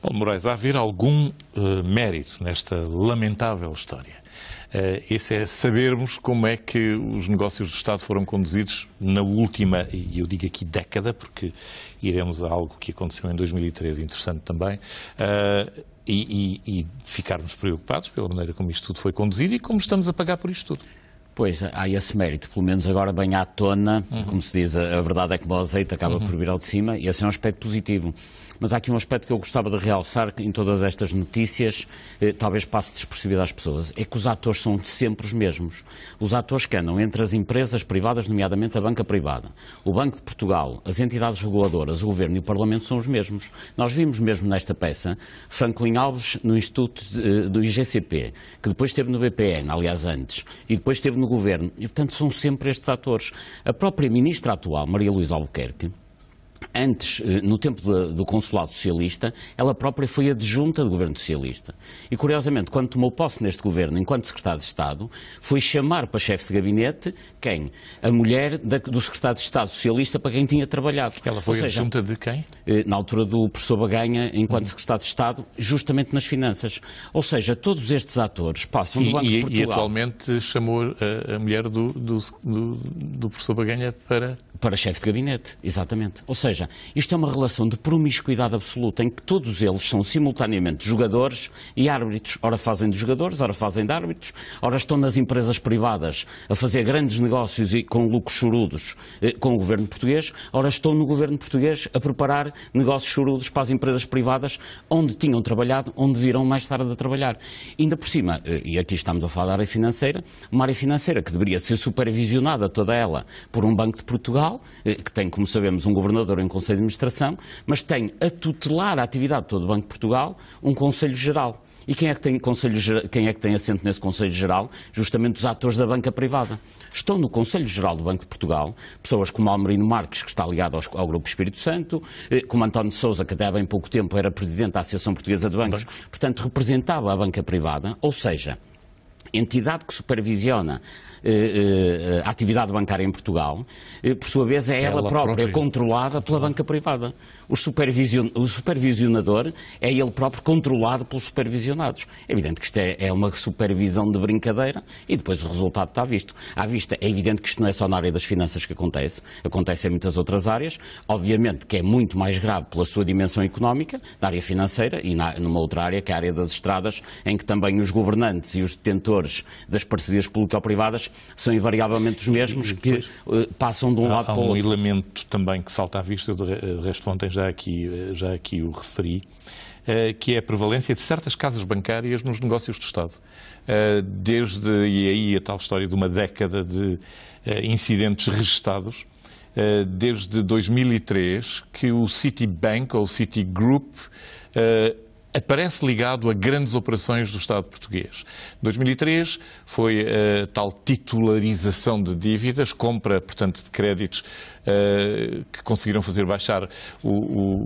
Paulo Moraes, há haver algum uh, mérito nesta lamentável história? Uh, esse é sabermos como é que os negócios do Estado foram conduzidos na última, e eu digo aqui década, porque iremos a algo que aconteceu em 2013, interessante também, uh, e, e, e ficarmos preocupados pela maneira como isto tudo foi conduzido e como estamos a pagar por isto tudo. Pois, há esse mérito, pelo menos agora bem à tona, uhum. como se diz, a, a, verdade é que o azeite acaba uhum. por vir ao de cima, e esse é um aspecto positivo. Mas há aqui um aspecto que eu gostava de realçar em todas estas notícias, eh, talvez passe despercebido às pessoas, é que os atores são sempre os mesmos. Os atores que andam entre as empresas privadas, nomeadamente a banca privada, o Banco de Portugal, as entidades reguladoras, o Governo e o Parlamento são os mesmos. Nós vimos mesmo nesta peça Franklin Alves no Instituto de, eh, do IGCP, que depois esteve no BPN, aliás antes, e depois esteve no Governo. E, portanto, são sempre estes atores. A própria ministra atual, Maria Luísa Albuquerque, antes, eh, no tempo do consulado socialista, ela própria foi adjunta do governo socialista. E, curiosamente, quando tomou posse neste governo, enquanto secretário de Estado, foi chamar para chefe de gabinete quem? A mulher da, do secretário de Estado socialista para quem tinha trabalhado. Ela foi seja, adjunta de quem? Eh, na altura do professor Baganha, enquanto uhum. secretário de Estado, justamente nas finanças. Ou seja, todos estes atores passam do Banco e, de Portugal... E atualmente chamou a, eh, a mulher do, do, do, do professor Baganha para para chefe de gabinete, exatamente. Ou seja, isto é uma relação de promiscuidade absoluta em que todos eles são simultaneamente jogadores e árbitros. Ora fazem de jogadores, ora fazem de árbitros, ora estão nas empresas privadas a fazer grandes negócios e com lucros chorudos eh, com o governo português, ora estão no governo português a preparar negócios chorudos para as empresas privadas onde tinham trabalhado, onde viram mais tarde a trabalhar. Ainda por cima, eh, e aqui estamos a falar da área financeira, uma área financeira que deveria ser supervisionada toda ela por um Banco de Portugal eh, que tem, como sabemos, um governador em conselho de administração, mas tem a tutelar a atividade de todo o Banco de Portugal um conselho geral. E quem é que tem, conselho, quem é que tem assento nesse Conselho Geral? Justamente os atores da banca privada. Estão no Conselho Geral do Banco de Portugal pessoas como Almerino Marques, que está ligado ao Grupo Espírito Santo, eh, como António Souza, que até há bem pouco tempo era presidente da Associação Portuguesa de Bancos, portanto representava a banca privada, ou seja, entidade que supervisiona eh, eh, a atividade bancária em Portugal, eh, por sua vez, é ela, ela própria, própria, controlada pela banca privada o supervision, o supervisionador é ele próprio controlado pelos supervisionados. É evidente que isto é, é uma supervisão de brincadeira e depois o resultado está visto. À vista, é evidente que isto não é só na área das finanças que acontece, acontece em muitas outras áreas. Obviamente que é muito mais grave pela sua dimensão económica, na área financeira e na, numa outra área, que é a área das estradas, em que também os governantes e os detentores das parcerias público-privadas são invariavelmente os mesmos que uh, passam de um há, lado para o um outro. Há um elemento também que salta à vista, de resto ontem já aqui, já aqui o referi, eh, que é a prevalência de certas casas bancárias nos negócios do Estado. Eh, desde, e aí a tal história de uma década de eh, incidentes registados, desde 2003, que o Citibank ou o Citigroup aparece ligado a grandes operações do Estado português. Em 2003 foi a tal titularização de dívidas, compra, portanto, de créditos eh, que conseguiram fazer baixar o, o,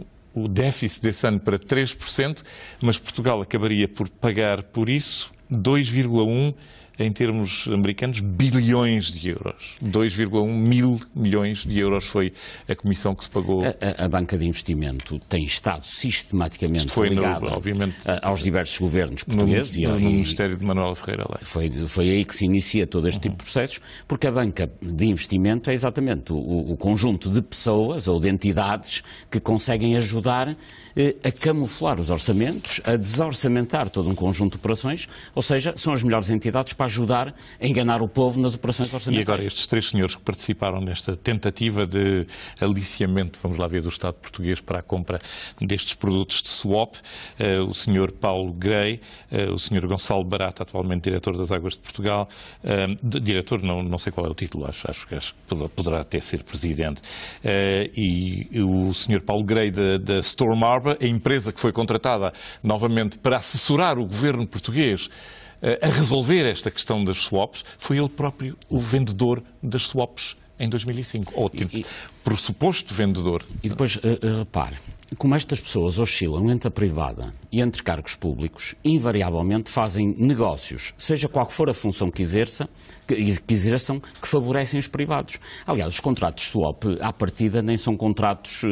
o o déficit desse ano para 3%, mas Portugal acabaria por pagar por isso 2,1% em termos americanos, bilhões de euros. 2,1 mil milhões de euros foi a comissão que se pagou. A, a banca de investimento tem estado sistematicamente foi ligada, no, obviamente, aos diversos governos portugueses. No, no, no Ministério de Manuel Ferreira Leite. Foi, foi aí que se inicia todo este uhum. tipo de processos, porque a banca de investimento é exatamente o, o conjunto de pessoas ou de entidades que conseguem ajudar eh, a camuflar os orçamentos, a desorçamentar todo um conjunto de operações, ou seja, são as melhores entidades para para ajudar a enganar o povo nas operações orçamentais. E agora estes três senhores que participaram nesta tentativa de aliciamento, vamos lá ver, do Estado português para a compra destes produtos de swap, eh, o senhor Paulo Grey, eh, o senhor Gonçalo Barata, atualmente diretor das Águas de Portugal, eh, diretor, não, não sei qual é o título, acho, acho que poderá até ser presidente, e o senhor Paulo Grey da, da Storm a empresa que foi contratada novamente para assessorar o governo português eh, a resolver esta questão das swaps foi ele próprio o vendedor das swaps em 2005, ou e, tipo suposto vendedor. E depois, eh, eh, repare, como estas pessoas oscilam entre a privada e entre cargos públicos, invariavelmente fazem negócios, seja qual for a função que, exerça, que, que exerçam, que favorecem os privados. Aliás, os contratos swap, à partida, nem são contratos eh,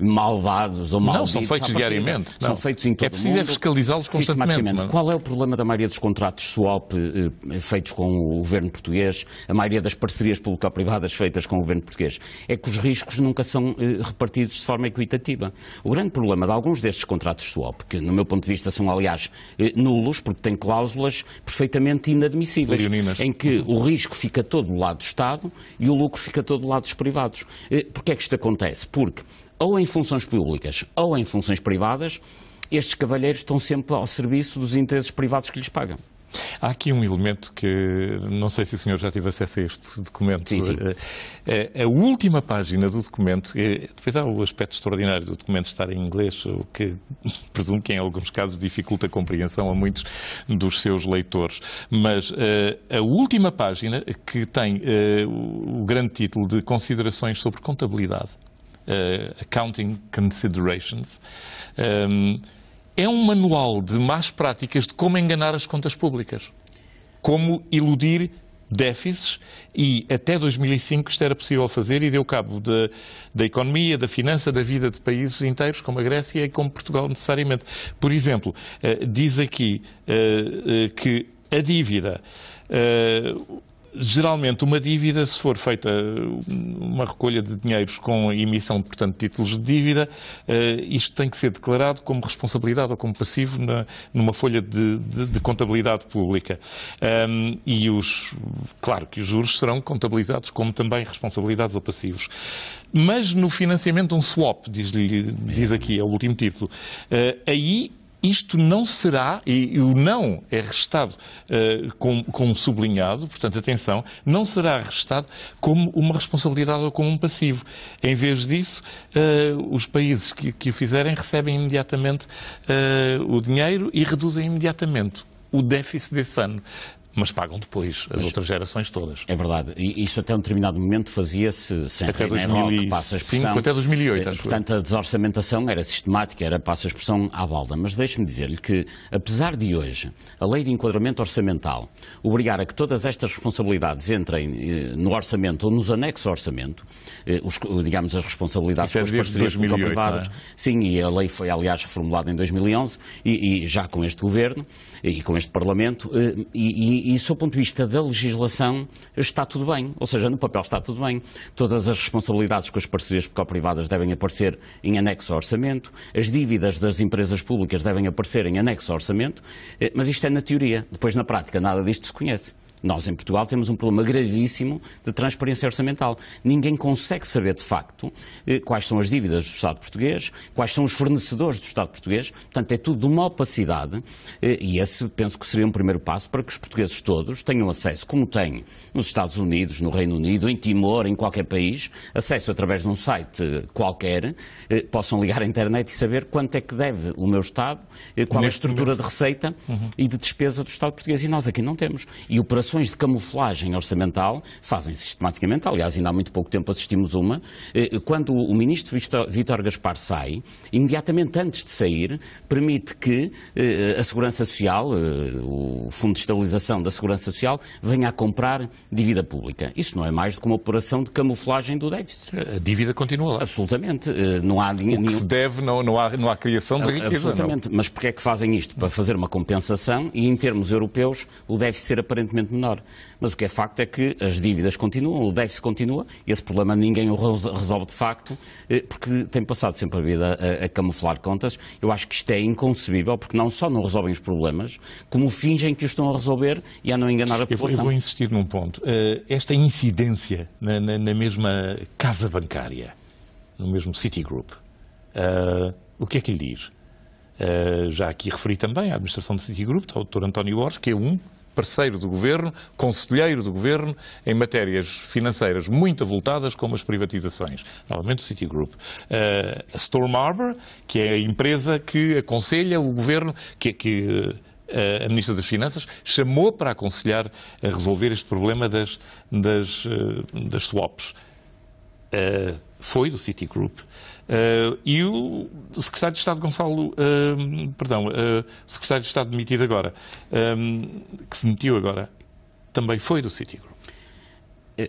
malvados ou malditos. Não, são feitos diariamente. Não. São feitos em é todo É preciso é fiscalizá-los constantemente. Mas... É? Qual é o problema da maioria dos contratos swap eh, feitos com o governo português, a maioria das parcerias público-privadas feitas com o governo português? É que os riscos nunca são eh, repartidos de forma equitativa. O grande problema de alguns destes contratos swap, que no meu ponto de vista são, aliás, eh, nulos, porque têm cláusulas perfeitamente inadmissíveis, Leoninas. em que o risco fica todo do lado do Estado e o lucro fica todo do lado dos privados. Eh, porquê é que isto acontece? Porque ou em funções públicas ou em funções privadas, estes cavalheiros estão sempre ao serviço dos interesses privados que lhes pagam. Há aqui um elemento que não sei se o senhor já teve acesso a este documento. Sim, sim. A, é, é a última página do documento, é, depois há o aspecto extraordinário do documento estar em inglês, o que presumo que em alguns casos dificulta a compreensão a muitos dos seus leitores. Mas a, a última página, que tem a, o grande título de Considerações sobre Contabilidade, Accounting Considerations, é um manual de más práticas de como enganar as contas públicas, como iludir déficits e até 2005 isto era possível fazer e deu cabo de, da economia, da finança, da vida de países inteiros, como a Grécia e como Portugal, necessariamente. Por exemplo, eh, diz aqui eh, eh, que a dívida Geralmente, uma dívida, se for feita uma recolha de dinheiros com emissão, portanto, de títulos de dívida, eh, isto tem que ser declarado como responsabilidade ou como passivo na, numa folha de, de, de contabilidade pública. Um, e os, claro que os juros serão contabilizados como também responsabilidades ou passivos. Mas no financiamento de um swap, diz, diz aqui, é o último título, uh, aí isto não será, e, o não é restado uh, eh, como, sublinhado, portanto, atenção, não será restado como uma responsabilidade ou como um passivo. Em vez disso, uh, os países que, que, o fizerem recebem imediatamente uh, o dinheiro e reduzem imediatamente o déficit desse ano mas pagam depois, as mas, outras gerações todas. É verdade. E isso até um determinado momento fazia-se sem até René passa a expressão. até 2008, eh, acho Portanto, foi. a desorçamentação era sistemática, era, passa a expressão, à balda. Mas deixe-me dizer-lhe que, apesar de hoje, a lei de enquadramento orçamental obrigar a que todas estas responsabilidades entrem eh, no orçamento ou nos anexos ao orçamento, eh, os, digamos, as responsabilidades é com as parcerias público-privadas. É? Sim, e a lei foi, aliás, reformulada em 2011, e, e já com este governo e com este Parlamento, e, e e, sob o ponto de vista da legislação, está tudo bem. Ou seja, no papel está tudo bem. Todas as responsabilidades que as parcerias público-privadas devem aparecer em anexo ao orçamento, as dívidas das empresas públicas devem aparecer em anexo ao orçamento, eh, mas isto é na teoria. Depois, na prática, nada disto se conhece. Nós, em Portugal, temos um problema gravíssimo de transparência orçamental. Ninguém consegue saber, de facto, eh, quais são as dívidas do Estado português, quais são os fornecedores do Estado português. Portanto, é tudo de uma opacidade eh, e esse, penso que seria um primeiro passo para que os portugueses todos tenham acesso, como têm nos Estados Unidos, no Reino Unido, em Timor, em qualquer país, acesso através de um site eh, qualquer, possam ligar à internet e saber quanto é que deve o meu Estado, qual é a estrutura de receita uhum. e de despesa do Estado português. E nós aqui não temos. E operações operações de camuflagem orçamental fazem sistematicamente, aliás, ainda há muito pouco tempo assistimos uma, eh, quando o ministro Vítor Gaspar sai, imediatamente antes de sair, permite que eh, a Segurança Social, eh, o Fundo de Estabilização da Segurança Social, venha a comprar dívida pública. Isso não é mais do que uma operação de camuflagem do déficit. A dívida continua lá. Absolutamente. Não há dinheiro. O que se deve, não, não, há, não há criação de riqueza. Absolutamente. Não. Mas porquê é que fazem isto? Para fazer uma compensação e, em termos europeus, o déficit ser aparentemente menor. Mas o que é facto é que as dívidas continuam, o déficit continua, e esse problema ninguém o resolve de facto, eh, porque tem passado sempre a vida a, a camuflar contas. Eu acho que isto é inconcebível, porque não só não resolvem os problemas, como fingem que os estão a resolver e a não enganar a população. Eu vou, eu vou insistir num ponto. Eh, esta incidência na, na, na mesma casa bancária, no mesmo Citigroup, uh, o que é que lhe diz? Uh, já aqui referi também à administração do Citigroup, ao Dr. António Borges, que é um parceiro do governo, conselheiro do governo, em matérias financeiras muito avultadas, como as privatizações. Novamente o Citigroup. Uh, a Storm Harbor, que é a empresa que aconselha o governo, que, é que eh, a Ministra das Finanças chamou para aconselhar a resolver este problema das, das, eh, das swaps. Eh, foi do Citigroup. Uh, e o secretário de Estado Gonçalo, uh, perdão, uh, secretário de Estado demitido agora, um, que se demitiu agora, também foi do Citigroup.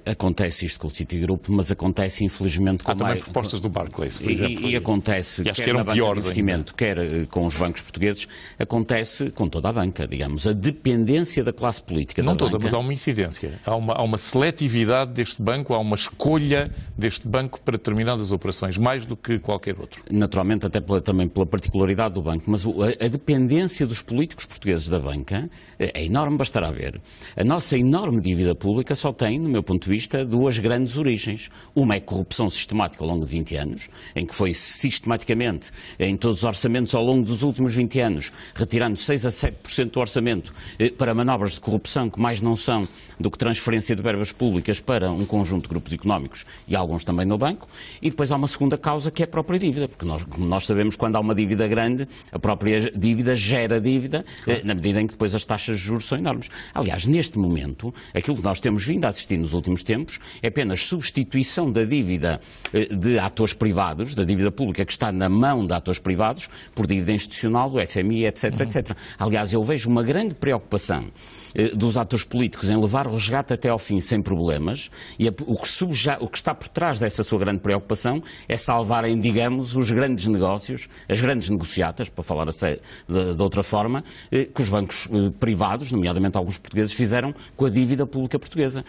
Acontece isto com o Citigroup, mas acontece infelizmente com Há também propostas do Barclays, por exemplo. E, e acontece e acho quer que eram investimento, quer eh, com os bancos portugueses, acontece com toda a banca, digamos, a dependência da classe política. Não toda, banca. mas há uma incidência, há uma, há uma seletividade deste banco, há uma escolha deste banco para determinadas operações, mais do que qualquer outro. Naturalmente, até pela, também pela particularidade do banco, mas a, a dependência dos políticos portugueses da banca eh, é enorme, bastará ver. A nossa enorme dívida pública só tem, no meu ponto ponto de vista, duas grandes origens. Uma é corrupção sistemática ao longo de 20 anos, em que foi sistematicamente, em todos os orçamentos ao longo dos últimos 20 anos, retirando 6 a 7% do orçamento eh, para manobras de corrupção que mais não são do que transferência de verbas públicas para um conjunto de grupos económicos e alguns também no banco. E depois há uma segunda causa que é a própria dívida, porque nós, como nós sabemos, quando há uma dívida grande, a própria dívida gera dívida, eh, claro. na medida em que depois as taxas de juros são enormes. Aliás, neste momento, aquilo que nós temos vindo a assistir nos últimos últimos tempos, é apenas substituição da dívida eh, de atores privados, da dívida pública que está na mão de atores privados, por dívida institucional, do FMI, etc. Uhum. etc. Aliás, eu vejo uma grande preocupação eh, dos atores políticos em levar o resgate até ao fim sem problemas, e o que, subja, o que está por trás dessa sua grande preocupação é salvarem, digamos, os grandes negócios, as grandes negociatas, para falar assim, de, de outra forma, eh, que os bancos privados, nomeadamente alguns portugueses, fizeram com a dívida pública portuguesa.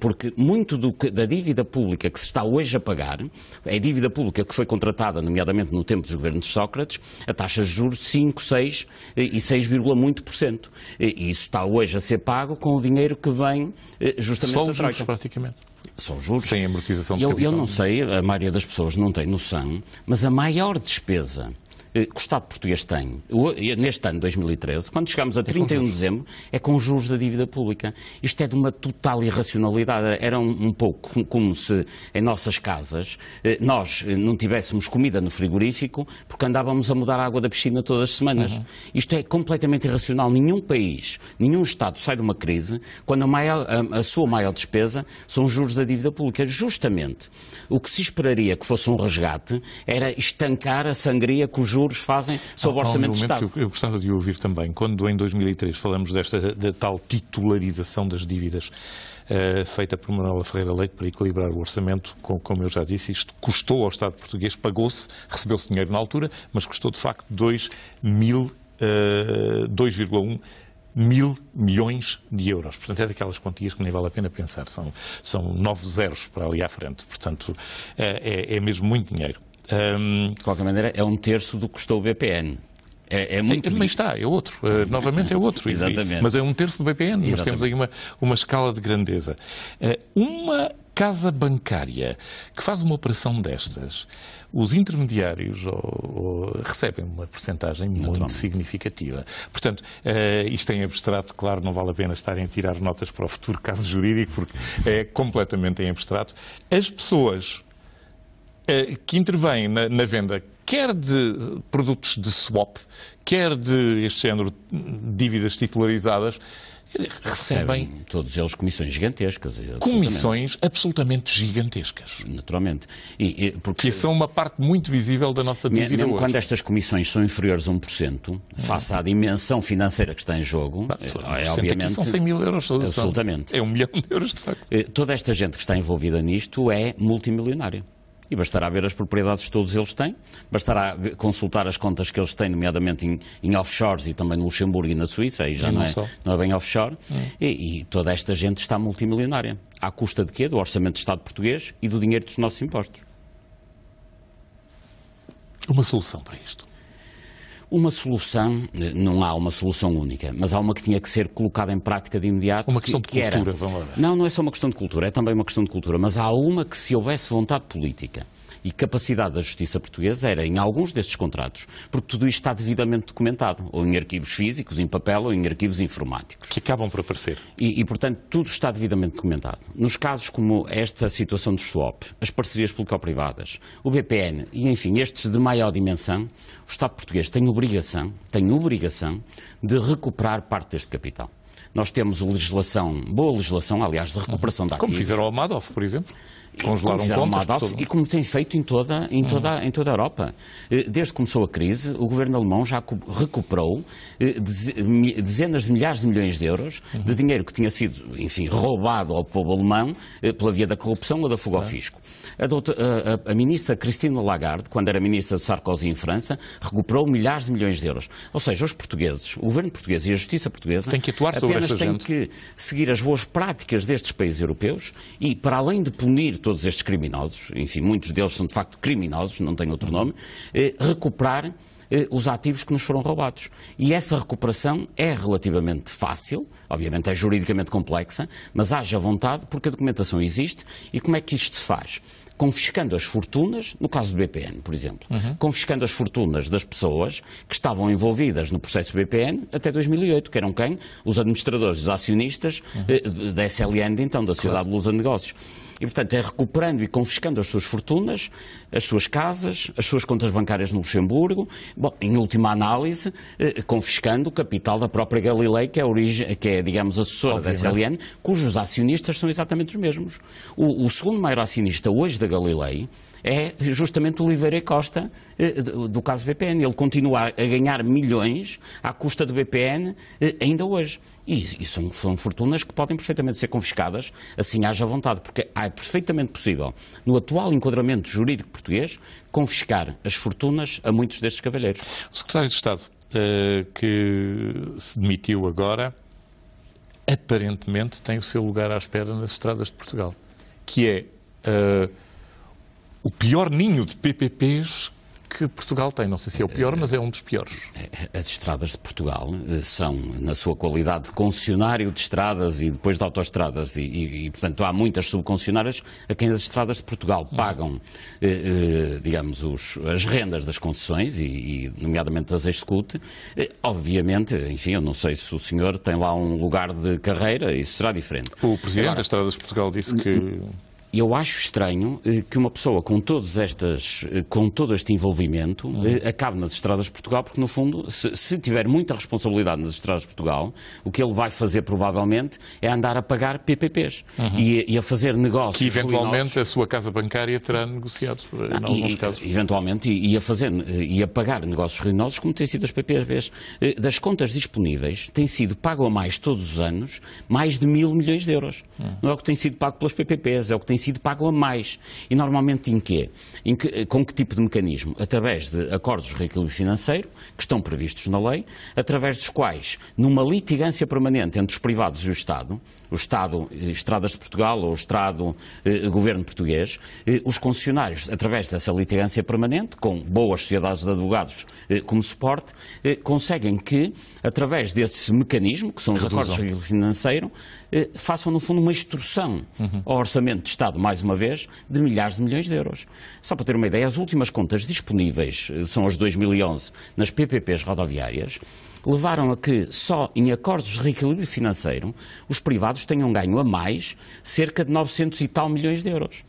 Porque porque muito do, da dívida pública que se está hoje a pagar é dívida pública que foi contratada, nomeadamente no tempo dos governos de Sócrates, a taxa de juros 5, 6 eh, e 6, muito por cento. E isso está hoje a ser pago com o dinheiro que vem eh, justamente Só os juros, praticamente. São juros. Sem amortização de eu, capital. Eu não sei, a maioria das pessoas não tem noção, mas a maior despesa eh, Estado português tem, neste ano 2013, quando chegamos a 31 é de dezembro, é com juros da dívida pública. Isto é de uma total irracionalidade. Era um, um pouco como se em nossas casas eh, nós eh, não tivéssemos comida no frigorífico porque andávamos a mudar a água da piscina todas as semanas. Uhum. Isto é completamente irracional. Nenhum país, nenhum Estado sai de uma crise quando a, maior, a, a sua maior despesa são os juros da dívida pública. Justamente o que se esperaria que fosse um resgate era estancar a sangria que os juros fazem sobre o orçamento um de Estado. Que eu, eu, gostava de ouvir também, quando em 2003 falamos desta da tal titularização das dívidas uh, feita por Manuela Ferreira Leite para equilibrar o orçamento, com, como eu já disse, isto custou ao Estado português, pagou-se, recebeu-se dinheiro na altura, mas custou de facto 2 uh, 2,1 mil milhões de euros. Portanto, é daquelas quantias que nem vale a pena pensar. São, são nove zeros para ali à frente. Portanto, eh, é, é mesmo muito dinheiro. Um... De qualquer maneira, é um terço do que custou o BPN. É, é muito... Também está, é outro. Uh, novamente é outro. Exatamente. E, mas é um terço do BPN. Exatamente. Mas temos aí uma, uma escala de grandeza. Uh, uma casa bancária que faz uma operação destas, os intermediários ou, ou, recebem uma porcentagem muito significativa. Portanto, uh, isto em abstrato, claro, não vale a pena estarem a tirar notas para o futuro caso jurídico, porque é completamente em abstrato. As pessoas eh, que intervém na, na venda, quer de produtos de swap, quer de este género de dívidas titularizadas, recebem, recebem todos eles comissões gigantescas. É absolutamente. Comissões absolutamente gigantescas. Naturalmente. E, e, porque que são uma parte muito visível da nossa dívida Mesmo hoje. quando estas comissões são inferiores a 1%, face à dimensão financeira que está em jogo, ah, é, é obviamente... são 100 mil euros. Absolutamente. É um milhão de euros, de facto. Eh, toda esta gente que está envolvida nisto é multimilionária e bastará ver as propriedades que todos eles têm, bastará consultar as contas que eles têm, nomeadamente em, em offshores e também no Luxemburgo e na Suíça, aí já não, não, é, não é, bem offshore, é. e, e toda esta gente está multimilionária. À custa de quê? Do orçamento de Estado português e do dinheiro dos nossos impostos. Uma solução para isto. Uma solução, eh, não há uma solução única, mas há uma que tinha que ser colocada em prática de imediato. Uma questão que, de cultura, que era... vamos lá Não, não é só uma questão de cultura, é também uma questão de cultura, mas há uma que se houvesse vontade política e capacidade da justiça portuguesa era em alguns destes contratos, porque tudo isto está devidamente documentado, ou em arquivos físicos, em papel, ou em arquivos informáticos. Que acabam por aparecer. E, e portanto, tudo está devidamente documentado. Nos casos como esta situação dos swap, as parcerias público-privadas, o BPN e, enfim, estes de maior dimensão, o Estado português tem obrigação, tem obrigação de recuperar parte deste capital. Nós temos legislação, boa legislação, aliás, de recuperação uhum. da Como fizeram ao Madoff, por exemplo congelaram, congelaram contas. e como tem feito em toda, em, toda, hum. em toda a Europa. Eh, desde que começou a crise, o governo alemão já recuperou eh, dezenas de milhares de milhões de euros hum. de dinheiro que tinha sido, enfim, roubado ao povo alemão eh, pela via da corrupção ou da fuga ao fisco. A, doutor, a, a, ministra Cristina Lagarde, quando era ministra de Sarkozy em França, recuperou milhares de milhões de euros. Ou seja, os portugueses, o governo português e a justiça portuguesa têm que atuar sobre apenas têm que seguir as boas práticas destes países europeus e, para além de punir todos estes criminosos, enfim, muitos deles são de facto criminosos, não tem outro nome, eh, recuperar eh, os ativos que nos foram roubados. E essa recuperação é relativamente fácil, obviamente é juridicamente complexa, mas haja vontade porque a documentação existe. E como é que isto se faz? confiscando as fortunas, no caso do BPN, por exemplo, uhum. confiscando as fortunas das pessoas que estavam envolvidas no processo BPN até 2008, que eram quem? Os administradores, os acionistas uhum. Eh, da SLN, então, da Sociedade claro. de Lusa de Negócios. E, portanto, é recuperando e confiscando as suas fortunas, as suas casas, as suas contas bancárias no Luxemburgo, bom, em última análise, eh, confiscando o capital da própria Galilei, que é, origem, que é digamos, assessora Obviamente. da SLN, cujos acionistas são exatamente os mesmos. O, o segundo maior acionista hoje da Galilei, é justamente Oliveira Costa eh, do caso BPN. Ele continua a ganhar milhões à custa do BPN eh, ainda hoje. E, e são, são, fortunas que podem perfeitamente ser confiscadas, assim haja vontade, porque é perfeitamente possível, no atual enquadramento jurídico português, confiscar as fortunas a muitos destes cavalheiros. O secretário de Estado, eh, que se demitiu agora, aparentemente tem o seu lugar à espera nas estradas de Portugal, que é o pior ninho de PPPs que Portugal tem. Não sei se é o pior, mas é um dos piores. É, é, as estradas de Portugal eh, são, na sua qualidade de concessionário de estradas e depois de autoestradas, e, e, e portanto há muitas subconcessionárias a quem as estradas de Portugal pagam, eh, eh, digamos, os, as rendas das concessões, e, e nomeadamente as Execute. Eh, obviamente, enfim, eu não sei se o senhor tem lá um lugar de carreira, isso será diferente. O Presidente Agora, das Estradas de Portugal disse que eu acho estranho eh, que uma pessoa com, todos estas, eh, com todo este envolvimento uhum. acabe nas estradas de Portugal, porque no fundo, se, se, tiver muita responsabilidade nas estradas de Portugal, o que ele vai fazer provavelmente é andar a pagar PPPs uhum. e, e, a fazer negócios. Que eventualmente ruinosos. a sua casa bancária terá negociado, ah, em não alguns e, casos. Eventualmente, e, e, a fazer, e a pagar negócios ruinosos, como tem sido as PPPs. Das contas disponíveis, tem sido pago a mais todos os anos mais de mil milhões de euros. Uhum. Não é o que tem sido pago pelas PPPs, é o que tem sido pago a mais. E normalmente em quê? Em que, com que tipo de mecanismo? Através de acordos de reequilíbrio financeiro, que estão previstos na lei, através dos quais, numa litigância permanente entre os privados e o Estado, o Estado eh, Estradas de Portugal ou o Estado eh, Governo Português, eh, os concessionários, através dessa litigância permanente, com boas sociedades de advogados eh, como suporte, eh, conseguem que, através desse mecanismo, que são os Reduzam. acordos financeiros, eh, façam, no fundo, uma extorsão uhum. ao orçamento de Estado, mais uma vez, de milhares de milhões de euros. Só para ter uma ideia, as últimas contas disponíveis são as 2011 nas PPPs rodoviárias levaram a que só em acordos de reequilíbrio financeiro os privados tenham ganho a mais cerca de 900 e tal milhões de euros.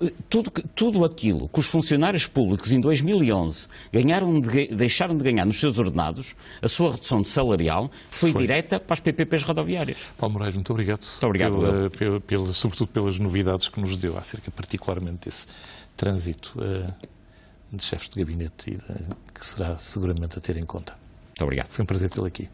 Eh, tudo, tudo, aquilo que os funcionários públicos em 2011 ganharam de, deixaram de ganhar nos seus ordenados, a sua redução de salarial foi, foi. direta para as PPPs rodoviárias. Paulo Moraes, muito obrigado. Muito obrigado. Pela, pela, pela, sobretudo pelas novidades que nos deu acerca particularmente desse trânsito uh, de chefes de gabinete e, eh, que será seguramente a ter em conta. Muito obrigado. Foi um prazer tê-lo aqui.